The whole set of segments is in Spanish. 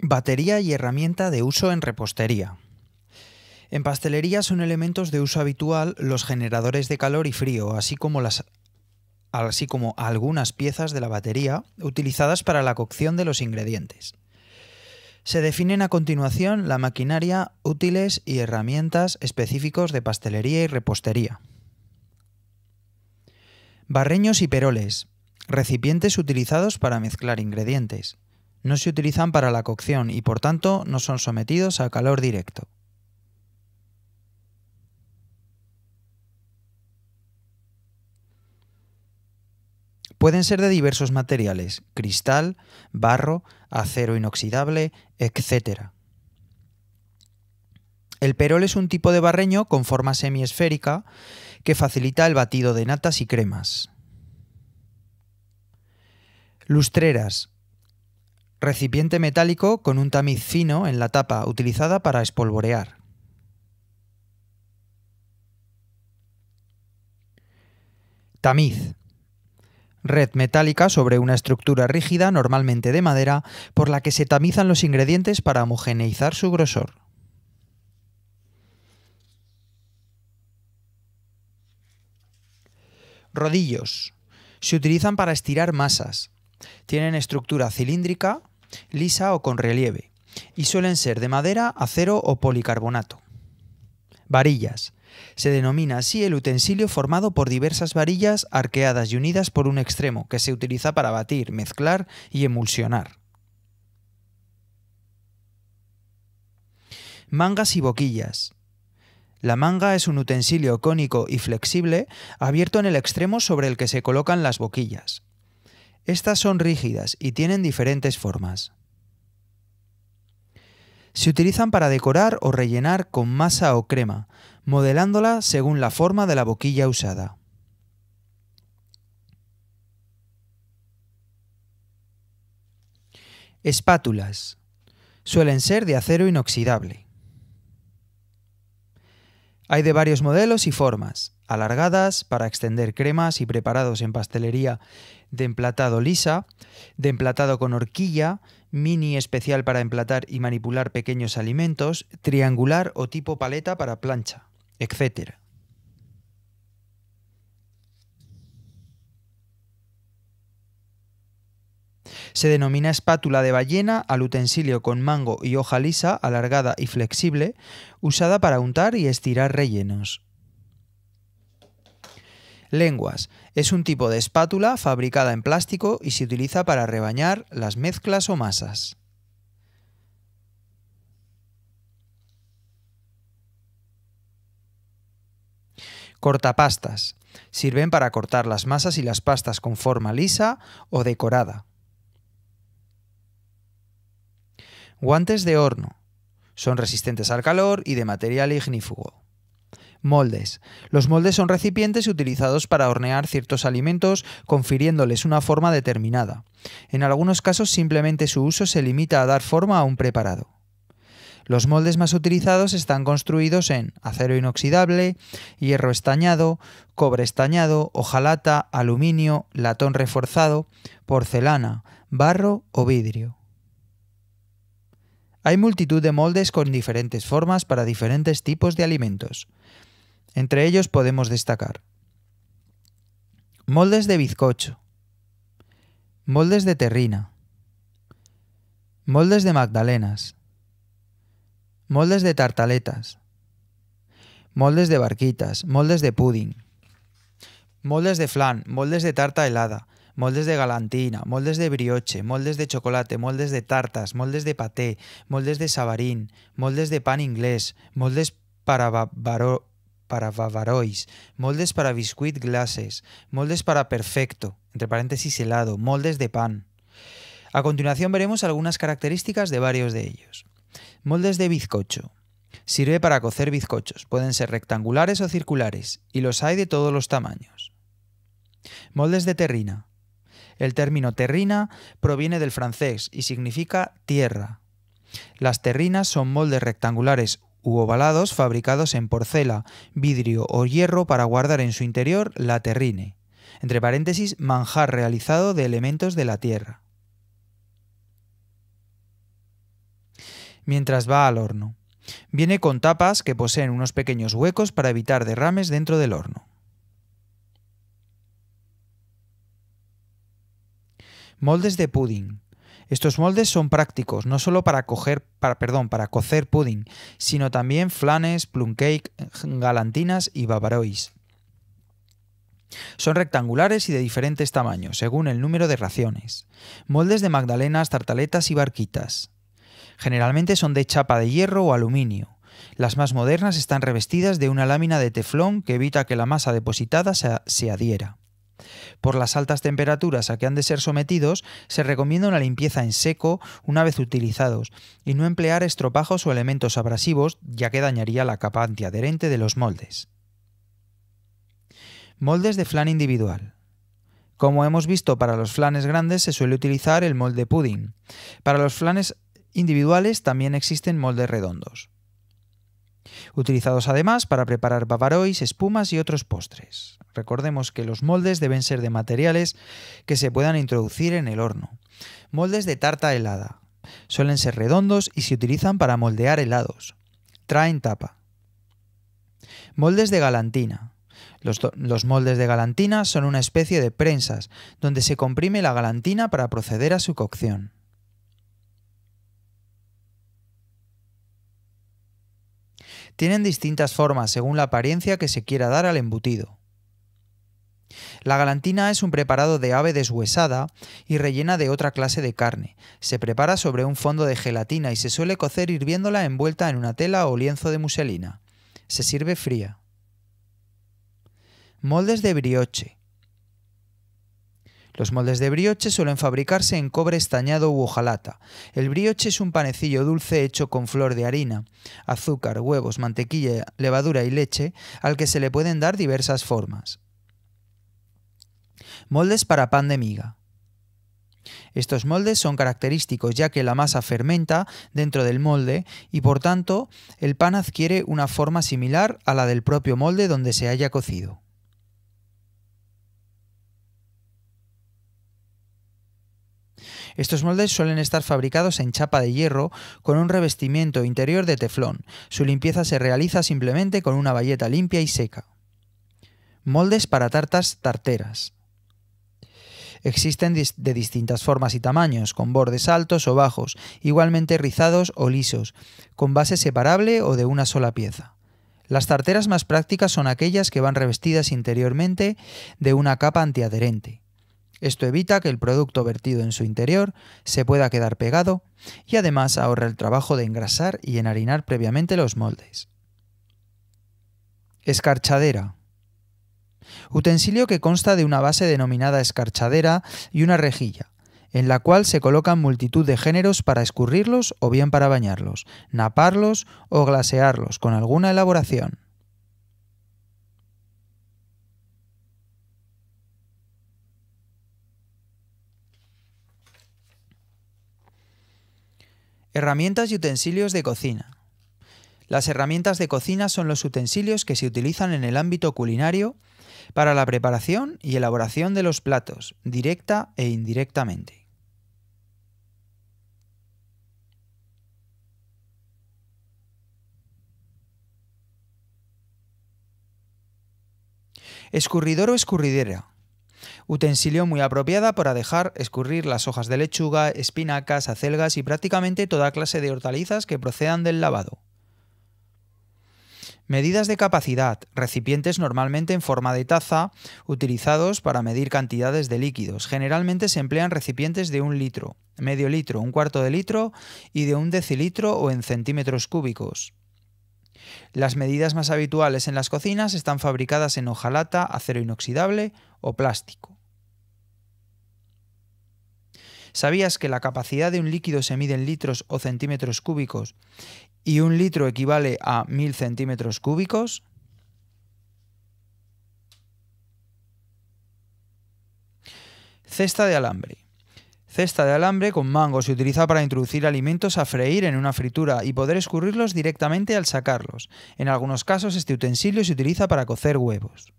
Batería y herramienta de uso en repostería. En pastelería son elementos de uso habitual los generadores de calor y frío, así como, las, así como algunas piezas de la batería utilizadas para la cocción de los ingredientes. Se definen a continuación la maquinaria, útiles y herramientas específicos de pastelería y repostería. Barreños y peroles, recipientes utilizados para mezclar ingredientes no se utilizan para la cocción y por tanto no son sometidos a calor directo. Pueden ser de diversos materiales, cristal, barro, acero inoxidable, etc. El perol es un tipo de barreño con forma semiesférica que facilita el batido de natas y cremas. Lustreras, Recipiente metálico con un tamiz fino en la tapa utilizada para espolvorear. Tamiz. Red metálica sobre una estructura rígida, normalmente de madera, por la que se tamizan los ingredientes para homogeneizar su grosor. Rodillos. Se utilizan para estirar masas. Tienen estructura cilíndrica, lisa o con relieve, y suelen ser de madera, acero o policarbonato. Varillas. Se denomina así el utensilio formado por diversas varillas arqueadas y unidas por un extremo que se utiliza para batir, mezclar y emulsionar. Mangas y boquillas. La manga es un utensilio cónico y flexible abierto en el extremo sobre el que se colocan las boquillas. Estas son rígidas y tienen diferentes formas. Se utilizan para decorar o rellenar con masa o crema, modelándola según la forma de la boquilla usada. Espátulas. Suelen ser de acero inoxidable. Hay de varios modelos y formas, alargadas para extender cremas y preparados en pastelería de emplatado lisa, de emplatado con horquilla, mini especial para emplatar y manipular pequeños alimentos, triangular o tipo paleta para plancha, etc. Se denomina espátula de ballena al utensilio con mango y hoja lisa, alargada y flexible, usada para untar y estirar rellenos. Lenguas. Es un tipo de espátula fabricada en plástico y se utiliza para rebañar las mezclas o masas. Cortapastas. Sirven para cortar las masas y las pastas con forma lisa o decorada. Guantes de horno. Son resistentes al calor y de material ignífugo. Moldes. Los moldes son recipientes utilizados para hornear ciertos alimentos, confiriéndoles una forma determinada. En algunos casos simplemente su uso se limita a dar forma a un preparado. Los moldes más utilizados están construidos en acero inoxidable, hierro estañado, cobre estañado, hojalata, aluminio, latón reforzado, porcelana, barro o vidrio. Hay multitud de moldes con diferentes formas para diferentes tipos de alimentos. Entre ellos podemos destacar moldes de bizcocho, moldes de terrina, moldes de magdalenas, moldes de tartaletas, moldes de barquitas, moldes de pudding, moldes de flan, moldes de tarta helada, moldes de galantina, moldes de brioche, moldes de chocolate, moldes de tartas, moldes de paté, moldes de sabarín, moldes de pan inglés, moldes para baro para bavarois, moldes para biscuit glasses, moldes para perfecto, entre paréntesis helado, moldes de pan. A continuación veremos algunas características de varios de ellos. Moldes de bizcocho. Sirve para cocer bizcochos, pueden ser rectangulares o circulares, y los hay de todos los tamaños. Moldes de terrina. El término terrina proviene del francés y significa tierra. Las terrinas son moldes rectangulares u ovalados fabricados en porcela, vidrio o hierro para guardar en su interior la terrine. Entre paréntesis, manjar realizado de elementos de la tierra. Mientras va al horno. Viene con tapas que poseen unos pequeños huecos para evitar derrames dentro del horno. Moldes de pudding. Estos moldes son prácticos, no solo para, coger, perdón, para cocer pudding, sino también flanes, plum cake, galantinas y bavarois. Son rectangulares y de diferentes tamaños, según el número de raciones. Moldes de magdalenas, tartaletas y barquitas. Generalmente son de chapa de hierro o aluminio. Las más modernas están revestidas de una lámina de teflón que evita que la masa depositada se, adhiera. Por las altas temperaturas a que han de ser sometidos, se recomienda una limpieza en seco una vez utilizados y no emplear estropajos o elementos abrasivos, ya que dañaría la capa antiadherente de los moldes. Moldes de flan individual. Como hemos visto, para los flanes grandes se suele utilizar el molde pudding. Para los flanes individuales también existen moldes redondos utilizados además para preparar bavarois, espumas y otros postres. Recordemos que los moldes deben ser de materiales que se puedan introducir en el horno. Moldes de tarta helada. Suelen ser redondos y se utilizan para moldear helados. Traen tapa. Moldes de galantina. Los, los moldes de galantina son una especie de prensas donde se comprime la galantina para proceder a su cocción. tienen distintas formas según la apariencia que se quiera dar al embutido. La galantina es un preparado de ave deshuesada y rellena de otra clase de carne. Se prepara sobre un fondo de gelatina y se suele cocer hirviéndola envuelta en una tela o lienzo de muselina. Se sirve fría. Moldes de brioche. Los moldes de brioche suelen fabricarse en cobre estañado u hojalata. El brioche es un panecillo dulce hecho con flor de harina, azúcar, huevos, mantequilla, levadura y leche, al que se le pueden dar diversas formas. Moldes para pan de miga. Estos moldes son característicos ya que la masa fermenta dentro del molde y por tanto el pan adquiere una forma similar a la del propio molde donde se haya cocido. Estos moldes suelen estar fabricados en chapa de hierro con un revestimiento interior de teflón. Su limpieza se realiza simplemente con una bayeta limpia y seca. Moldes para tartas tarteras. Existen de distintas formas y tamaños, con bordes altos o bajos, igualmente rizados o lisos, con base separable o de una sola pieza. Las tarteras más prácticas son aquellas que van revestidas interiormente de una capa antiadherente. Esto evita que el producto vertido en su interior se pueda quedar pegado y además ahorra el trabajo de engrasar y enharinar previamente los moldes. Escarchadera. Utensilio que consta de una base denominada escarchadera y una rejilla, en la cual se colocan multitud de géneros para escurrirlos o bien para bañarlos, naparlos o glasearlos con alguna elaboración. Herramientas y utensilios de cocina. Las herramientas de cocina son los utensilios que se utilizan en el ámbito culinario para la preparación y elaboración de los platos, directa e indirectamente. Escurridor o escurridera utensilio muy apropiada para dejar escurrir las hojas de lechuga, espinacas, acelgas y prácticamente toda clase de hortalizas que procedan del lavado. Medidas de capacidad. Recipientes normalmente en forma de taza, utilizados para medir cantidades de líquidos. Generalmente se emplean recipientes de un litro, medio litro, un cuarto de litro y de un decilitro o en centímetros cúbicos. Las medidas más habituales en las cocinas están fabricadas en hojalata, acero inoxidable o plástico. ¿Sabías que la capacidad de un líquido se mide en litros o centímetros cúbicos y un litro equivale a 1000 centímetros cúbicos? Cesta de alambre. Cesta de alambre con mango se utiliza para introducir alimentos a freír en una fritura y poder escurrirlos directamente al sacarlos. En algunos casos este utensilio se utiliza para cocer huevos.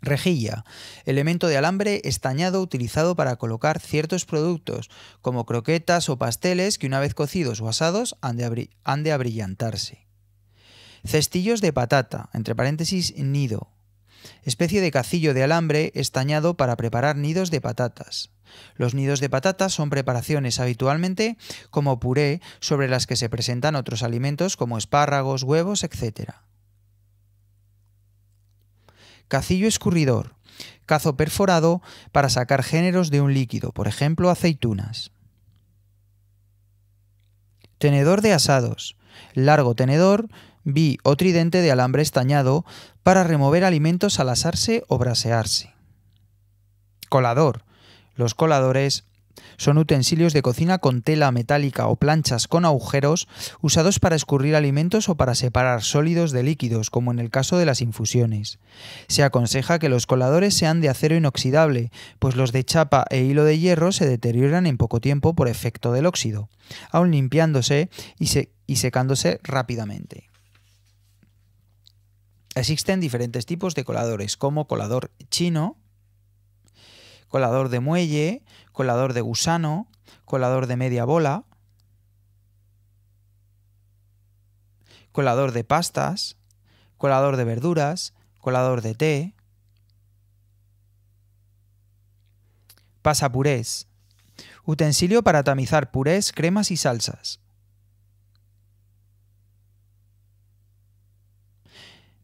Rejilla, elemento de alambre estañado utilizado para colocar ciertos productos, como croquetas o pasteles que una vez cocidos o asados han de, abrillantarse. Cestillos de patata, entre paréntesis nido, especie de cacillo de alambre estañado para preparar nidos de patatas. Los nidos de patatas son preparaciones habitualmente como puré sobre las que se presentan otros alimentos como espárragos, huevos, etc. Cacillo escurridor. Cazo perforado para sacar géneros de un líquido, por ejemplo aceitunas. Tenedor de asados largo tenedor, bi o tridente de alambre estañado para remover alimentos al asarse o brasearse. Colador. Los coladores son utensilios de cocina con tela metálica o planchas con agujeros usados para escurrir alimentos o para separar sólidos de líquidos, como en el caso de las infusiones. Se aconseja que los coladores sean de acero inoxidable, pues los de chapa e hilo de hierro se deterioran en poco tiempo por efecto del óxido, aun limpiándose y se y secándose rápidamente. Existen diferentes tipos de coladores, como colador chino, colador de muelle, colador de gusano, colador de media bola, colador de pastas, colador de verduras, colador de té, pasapurés, utensilio para tamizar purés, cremas y salsas.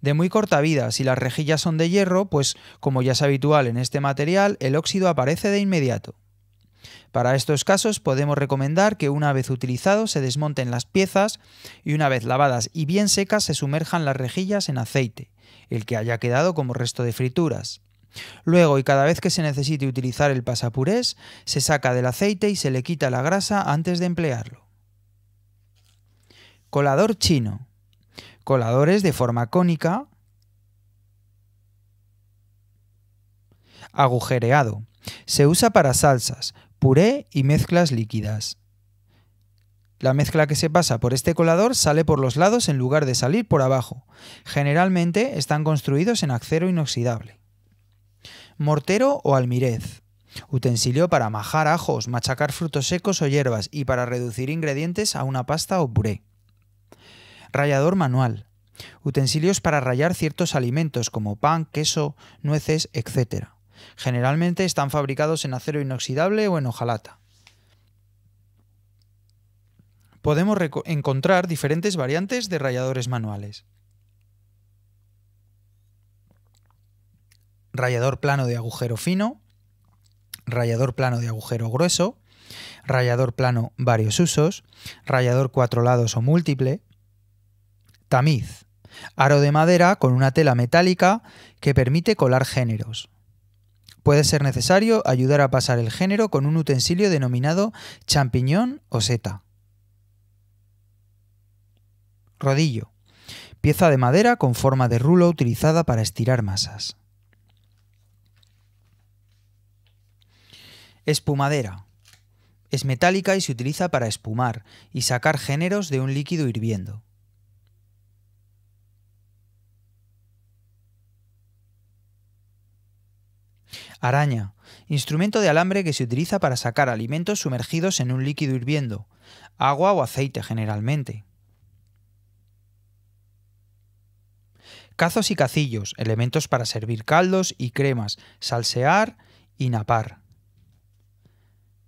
de muy corta vida. Si las rejillas son de hierro, pues como ya es habitual en este material, el óxido aparece de inmediato. Para estos casos podemos recomendar que una vez utilizado se desmonten las piezas y una vez lavadas y bien secas se sumerjan las rejillas en aceite, el que haya quedado como resto de frituras. Luego y cada vez que se necesite utilizar el pasapurés, se saca del aceite y se le quita la grasa antes de emplearlo. Colador chino coladores de forma cónica, agujereado. Se usa para salsas, puré y mezclas líquidas. La mezcla que se pasa por este colador sale por los lados en lugar de salir por abajo. Generalmente están construidos en acero inoxidable. Mortero o almirez. Utensilio para majar ajos, machacar frutos secos o hierbas y para reducir ingredientes a una pasta o puré. Rallador manual. Utensilios para rayar ciertos alimentos como pan, queso, nueces, etc. Generalmente están fabricados en acero inoxidable o en hojalata. Podemos encontrar diferentes variantes de ralladores manuales. Rallador plano de agujero fino, rallador plano de agujero grueso, rallador plano varios usos, rallador cuatro lados o múltiple, Tamiz. Aro de madera con una tela metálica que permite colar géneros. Puede ser necesario ayudar a pasar el género con un utensilio denominado champiñón o seta. Rodillo. Pieza de madera con forma de rulo utilizada para estirar masas. Espumadera. Es metálica y se utiliza para espumar y sacar géneros de un líquido hirviendo. Araña. Instrumento de alambre que se utiliza para sacar alimentos sumergidos en un líquido hirviendo, agua o aceite generalmente. Cazos y cacillos, elementos para servir caldos y cremas, salsear y napar.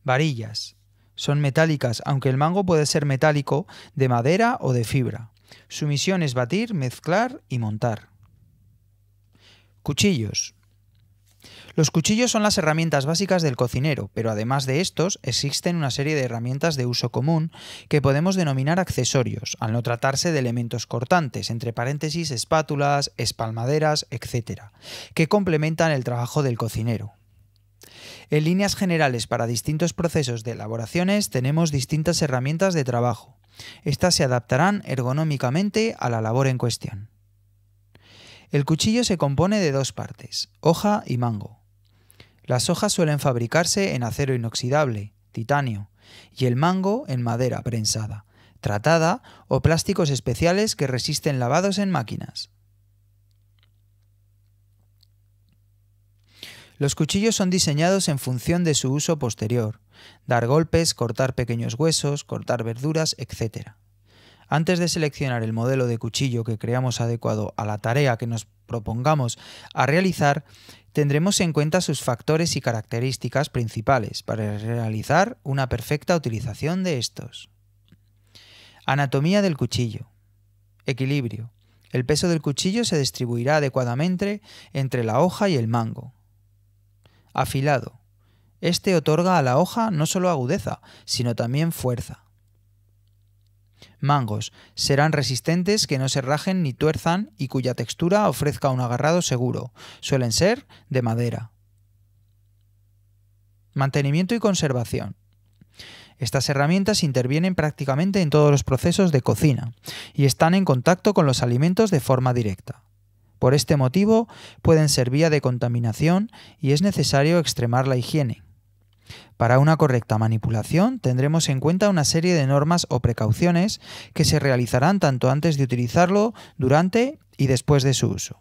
Varillas. Son metálicas, aunque el mango puede ser metálico, de madera o de fibra. Su misión es batir, mezclar y montar. Cuchillos. Los cuchillos son las herramientas básicas del cocinero, pero además de estos existen una serie de herramientas de uso común que podemos denominar accesorios, al no tratarse de elementos cortantes, entre paréntesis espátulas, espalmaderas, etc., que complementan el trabajo del cocinero. En líneas generales para distintos procesos de elaboraciones tenemos distintas herramientas de trabajo. Estas se adaptarán ergonómicamente a la labor en cuestión. El cuchillo se compone de dos partes, hoja y mango. Las hojas suelen fabricarse en acero inoxidable, titanio, y el mango en madera prensada, tratada o plásticos especiales que resisten lavados en máquinas. Los cuchillos son diseñados en función de su uso posterior, dar golpes, cortar pequeños huesos, cortar verduras, etc. Antes de seleccionar el modelo de cuchillo que creamos adecuado a la tarea que nos propongamos a realizar, tendremos en cuenta sus factores y características principales para realizar una perfecta utilización de estos. Anatomía del cuchillo. Equilibrio. El peso del cuchillo se distribuirá adecuadamente entre la hoja y el mango. Afilado. Este otorga a la hoja no solo agudeza, sino también fuerza. Mangos. Serán resistentes, que no se rajen ni tuerzan y cuya textura ofrezca un agarrado seguro. Suelen ser de madera. Mantenimiento y conservación. Estas herramientas intervienen prácticamente en todos los procesos de cocina y están en contacto con los alimentos de forma directa. Por este motivo, pueden ser vía de contaminación y es necesario extremar la higiene. Para una correcta manipulación tendremos en cuenta una serie de normas o precauciones que se realizarán tanto antes de utilizarlo, durante y después de su uso.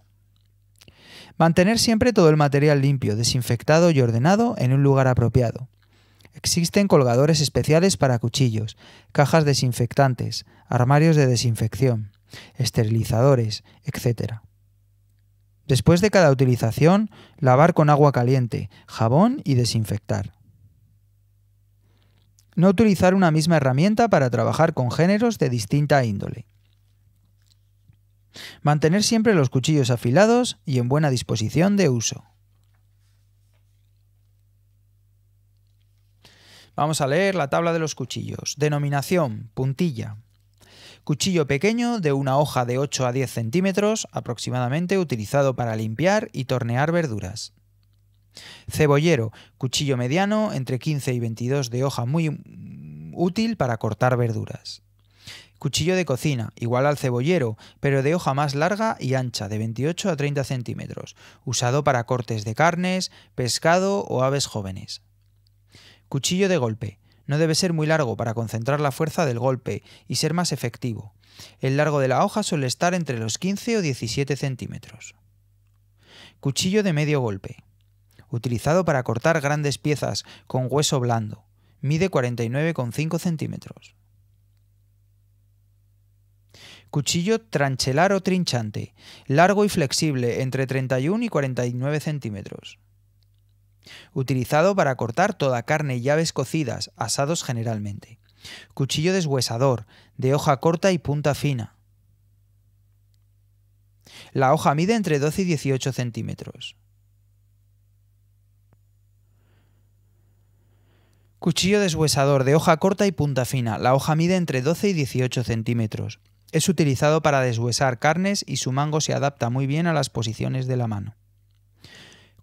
Mantener siempre todo el material limpio, desinfectado y ordenado en un lugar apropiado. Existen colgadores especiales para cuchillos, cajas desinfectantes, armarios de desinfección, esterilizadores, etc. Después de cada utilización, lavar con agua caliente, jabón y desinfectar. No utilizar una misma herramienta para trabajar con géneros de distinta índole. Mantener siempre los cuchillos afilados y en buena disposición de uso. Vamos a leer la tabla de los cuchillos. Denominación, puntilla. Cuchillo pequeño de una hoja de 8 a 10 centímetros aproximadamente utilizado para limpiar y tornear verduras. Cebollero, cuchillo mediano, entre 15 y 22 de hoja, muy útil para cortar verduras. Cuchillo de cocina, igual al cebollero, pero de hoja más larga y ancha, de 28 a 30 centímetros, usado para cortes de carnes, pescado o aves jóvenes. Cuchillo de golpe. No debe ser muy largo para concentrar la fuerza del golpe y ser más efectivo. El largo de la hoja suele estar entre los 15 o 17 centímetros. Cuchillo de medio golpe utilizado para cortar grandes piezas con hueso blando. Mide 49,5 centímetros. Cuchillo tranchelar o trinchante, largo y flexible, entre 31 y 49 centímetros. Utilizado para cortar toda carne y llaves cocidas, asados generalmente. Cuchillo deshuesador, de hoja corta y punta fina. La hoja mide entre 12 y 18 centímetros. Cuchillo deshuesador de hoja corta y punta fina. La hoja mide entre 12 y 18 centímetros. Es utilizado para deshuesar carnes y su mango se adapta muy bien a las posiciones de la mano.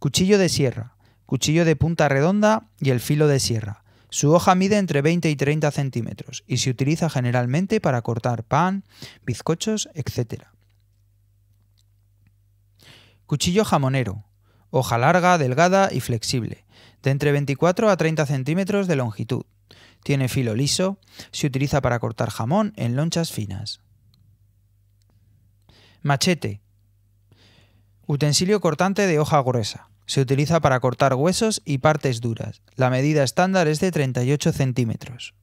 Cuchillo de sierra. Cuchillo de punta redonda y el filo de sierra. Su hoja mide entre 20 y 30 centímetros y se utiliza generalmente para cortar pan, bizcochos, etc. Cuchillo jamonero. Hoja larga, delgada y flexible de entre 24 a 30 centímetros de longitud. Tiene filo liso, se utiliza para cortar jamón en lonchas finas. Machete. Utensilio cortante de hoja gruesa. Se utiliza para cortar huesos y partes duras. La medida estándar es de 38 centímetros.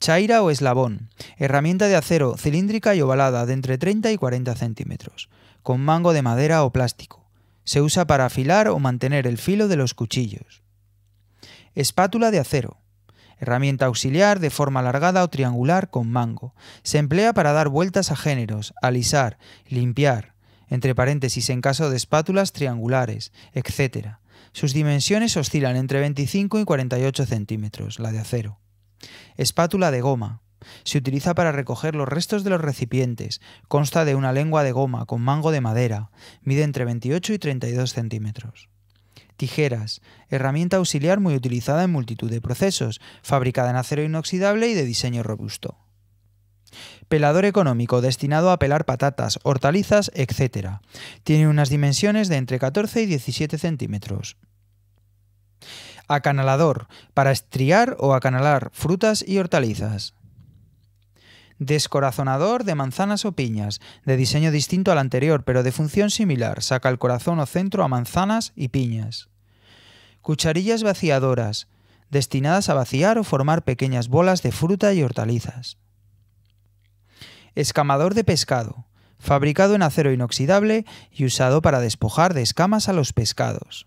Chaira o eslabón. Herramienta de acero cilíndrica y ovalada de entre 30 y 40 centímetros. Con mango de madera o plástico se usa para afilar o mantener el filo de los cuchillos. Espátula de acero. Herramienta auxiliar de forma alargada o triangular con mango. Se emplea para dar vueltas a géneros, alisar, limpiar, entre paréntesis en caso de espátulas triangulares, etc. Sus dimensiones oscilan entre 25 y 48 centímetros, la de acero. Espátula de goma. Se utiliza para recoger los restos de los recipientes, consta de una lengua de goma con mango de madera, mide entre 28 y 32 centímetros. Tijeras, herramienta auxiliar muy utilizada en multitud de procesos, fabricada en acero inoxidable y de diseño robusto. Pelador económico destinado a pelar patatas, hortalizas, etc. Tiene unas dimensiones de entre 14 y 17 centímetros. Acanalador, para estriar o acanalar frutas y hortalizas. Descorazonador de manzanas o piñas, de diseño distinto al anterior, pero de función similar, saca el corazón o centro a manzanas y piñas. Cucharillas vaciadoras, destinadas a vaciar o formar pequeñas bolas de fruta y hortalizas. Escamador de pescado, fabricado en acero inoxidable y usado para despojar de escamas a los pescados.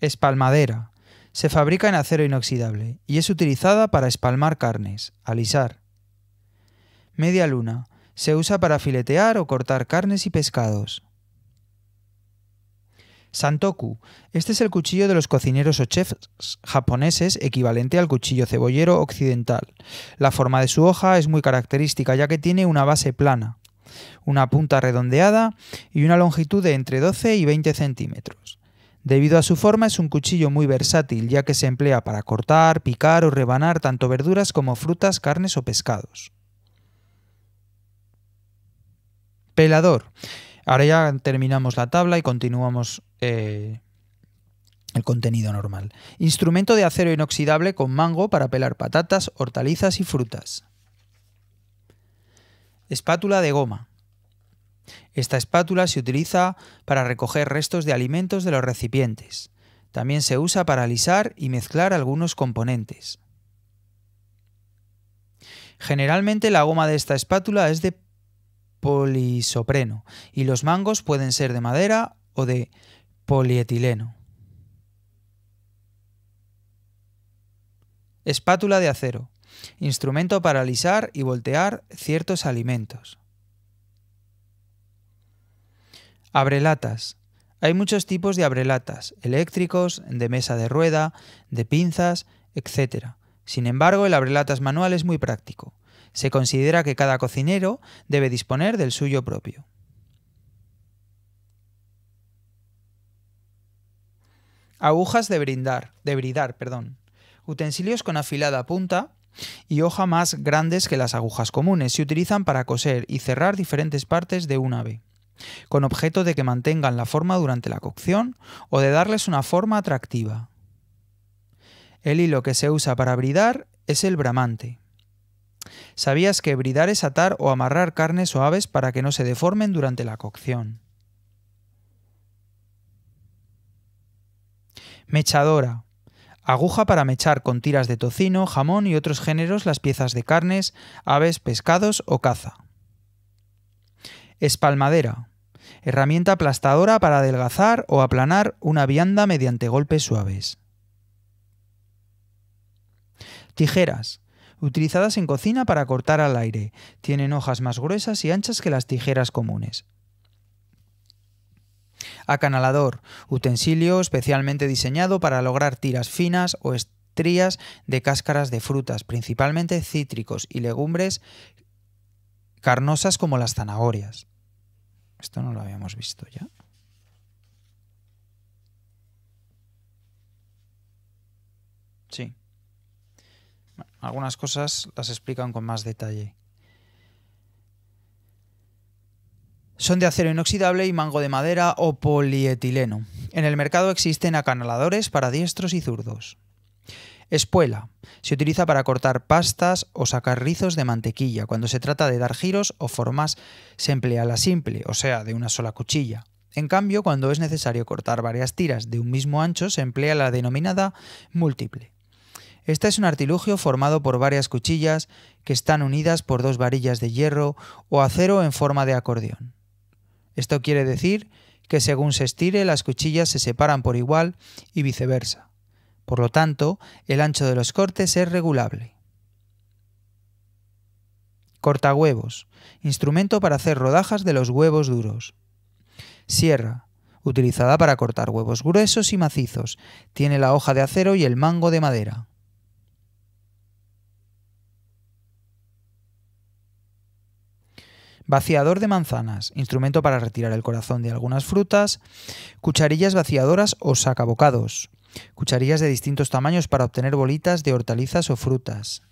Espalmadera. Se fabrica en acero inoxidable y es utilizada para espalmar carnes, alisar, Media luna. Se usa para filetear o cortar carnes y pescados. Santoku. Este es el cuchillo de los cocineros o chefs japoneses, equivalente al cuchillo cebollero occidental. La forma de su hoja es muy característica, ya que tiene una base plana, una punta redondeada y una longitud de entre 12 y 20 centímetros. Debido a su forma es un cuchillo muy versátil, ya que se emplea para cortar, picar o rebanar tanto verduras como frutas, carnes o pescados. pelador. Ahora ya terminamos la tabla y continuamos eh, el contenido normal. Instrumento de acero inoxidable con mango para pelar patatas, hortalizas y frutas. Espátula de goma. Esta espátula se utiliza para recoger restos de alimentos de los recipientes. También se usa para alisar y mezclar algunos componentes. Generalmente la goma de esta espátula es de polisopreno y los mangos pueden ser de madera o de polietileno. Espátula de acero. Instrumento para alisar y voltear ciertos alimentos. Abrelatas. Hay muchos tipos de abrelatas, eléctricos, de mesa de rueda, de pinzas, etc. Sin embargo, el abrelatas manual es muy práctico. Se considera que cada cocinero debe disponer del suyo propio. Agujas de brindar, de bridar, perdón. Utensilios con afilada punta y hoja más grandes que las agujas comunes se utilizan para coser y cerrar diferentes partes de un ave, con objeto de que mantengan la forma durante la cocción o de darles una forma atractiva. El hilo que se usa para bridar es el bramante. Sabías que bridar es atar o amarrar carnes o aves para que no se deformen durante la cocción. Mechadora. Aguja para mechar con tiras de tocino, jamón y otros géneros las piezas de carnes, aves, pescados o caza. Espalmadera. Herramienta aplastadora para adelgazar o aplanar una vianda mediante golpes suaves. Tijeras utilizadas en cocina para cortar al aire. Tienen hojas más gruesas y anchas que las tijeras comunes. Acanalador, utensilio especialmente diseñado para lograr tiras finas o estrías de cáscaras de frutas, principalmente cítricos y legumbres carnosas como las zanahorias. Esto no lo habíamos visto ya. Sí. Algunas cosas las explican con más detalle. Son de acero inoxidable y mango de madera o polietileno. En el mercado existen acanaladores para diestros y zurdos. Espuela. Se utiliza para cortar pastas o sacar rizos de mantequilla. Cuando se trata de dar giros o formas, se emplea la simple, o sea, de una sola cuchilla. En cambio, cuando es necesario cortar varias tiras de un mismo ancho, se emplea la denominada múltiple. Este es un artilugio formado por varias cuchillas que están unidas por dos varillas de hierro o acero en forma de acordeón. Esto quiere decir que según se estire las cuchillas se separan por igual y viceversa. Por lo tanto, el ancho de los cortes es regulable. huevos. instrumento para hacer rodajas de los huevos duros. Sierra, utilizada para cortar huevos gruesos y macizos, tiene la hoja de acero y el mango de madera. vaciador de manzanas, instrumento para retirar el corazón de algunas frutas, cucharillas vaciadoras o sacabocados, cucharillas de distintos tamaños para obtener bolitas de hortalizas o frutas.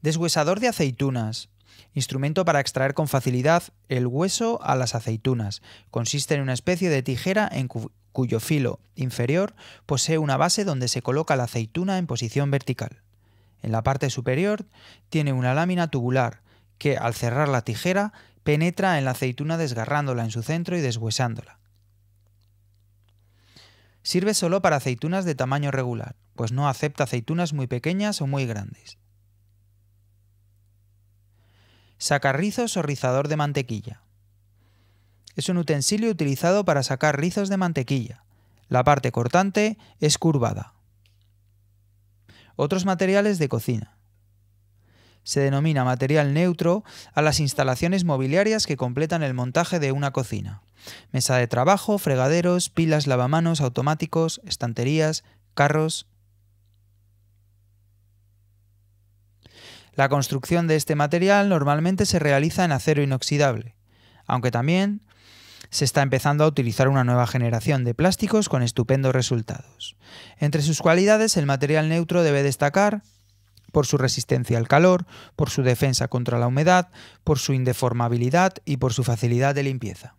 Deshuesador de aceitunas. Instrumento para extraer con facilidad el hueso a las aceitunas. Consiste en una especie de tijera en cuyo filo inferior posee una base donde se coloca la aceituna en posición vertical. En la parte superior tiene una lámina tubular que al cerrar la tijera penetra en la aceituna desgarrándola en su centro y deshuesándola. Sirve solo para aceitunas de tamaño regular, pues no acepta aceitunas muy pequeñas o muy grandes. Sacar rizos o rizador de mantequilla. Es un utensilio utilizado para sacar rizos de mantequilla. La parte cortante es curvada otros materiales de cocina. Se denomina material neutro a las instalaciones mobiliarias que completan el montaje de una cocina. Mesa de trabajo, fregaderos, pilas lavamanos automáticos, estanterías, carros, La construcción de este material normalmente se realiza en acero inoxidable, aunque también se está empezando a utilizar una nueva generación de plásticos con estupendos resultados. Entre sus cualidades, el material neutro debe destacar por su resistencia al calor, por su defensa contra la humedad, por su indeformabilidad y por su facilidad de limpieza.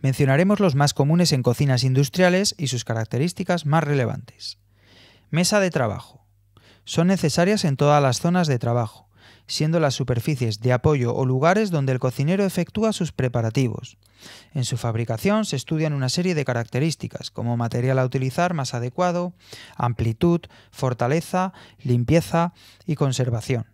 Mencionaremos los más comunes en cocinas industriales y sus características más relevantes. Mesa de trabajo. Son necesarias en todas las zonas de trabajo siendo las superficies de apoyo o lugares donde el cocinero efectúa sus preparativos. En su fabricación se estudian una serie de características, como material a utilizar más adecuado, amplitud, fortaleza, limpieza y conservación.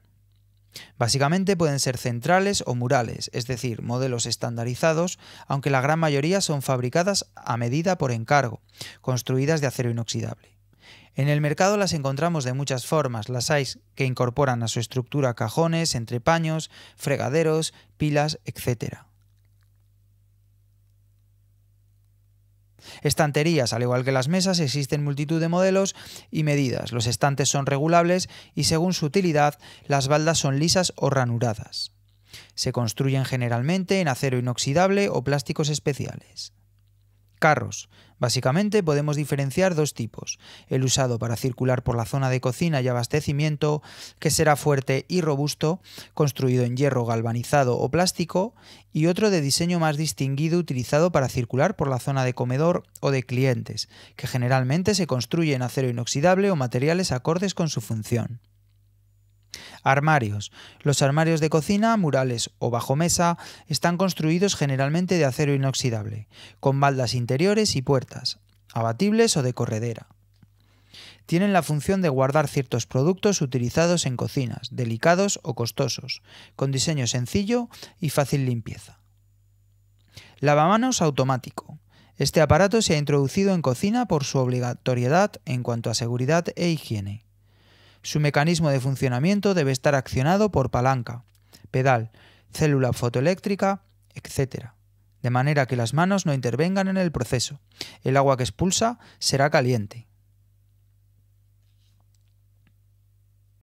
Básicamente pueden ser centrales o murales, es decir, modelos estandarizados, aunque la gran mayoría son fabricadas a medida por encargo, construidas de acero inoxidable. En el mercado las encontramos de muchas formas. Las hay que incorporan a su estructura cajones, entrepaños, fregaderos, pilas, etc. Estanterías, al igual que las mesas, existen multitud de modelos y medidas. Los estantes son regulables y según su utilidad, las baldas son lisas o ranuradas. Se construyen generalmente en acero inoxidable o plásticos especiales. Carros. Básicamente podemos diferenciar dos tipos, el usado para circular por la zona de cocina y abastecimiento, que será fuerte y robusto, construido en hierro galvanizado o plástico, y otro de diseño más distinguido utilizado para circular por la zona de comedor o de clientes, que generalmente se construye en acero inoxidable o materiales acordes con su función. Armarios. Los armarios de cocina, murales o bajo mesa están construidos generalmente de acero inoxidable, con baldas interiores y puertas, abatibles o de corredera. Tienen la función de guardar ciertos productos utilizados en cocinas, delicados o costosos, con diseño sencillo y fácil limpieza. Lavamanos automático. Este aparato se ha introducido en cocina por su obligatoriedad en cuanto a seguridad e higiene. Su mecanismo de funcionamiento debe estar accionado por palanca, pedal, célula fotoeléctrica, etc. De manera que las manos no intervengan en el proceso. El agua que expulsa será caliente.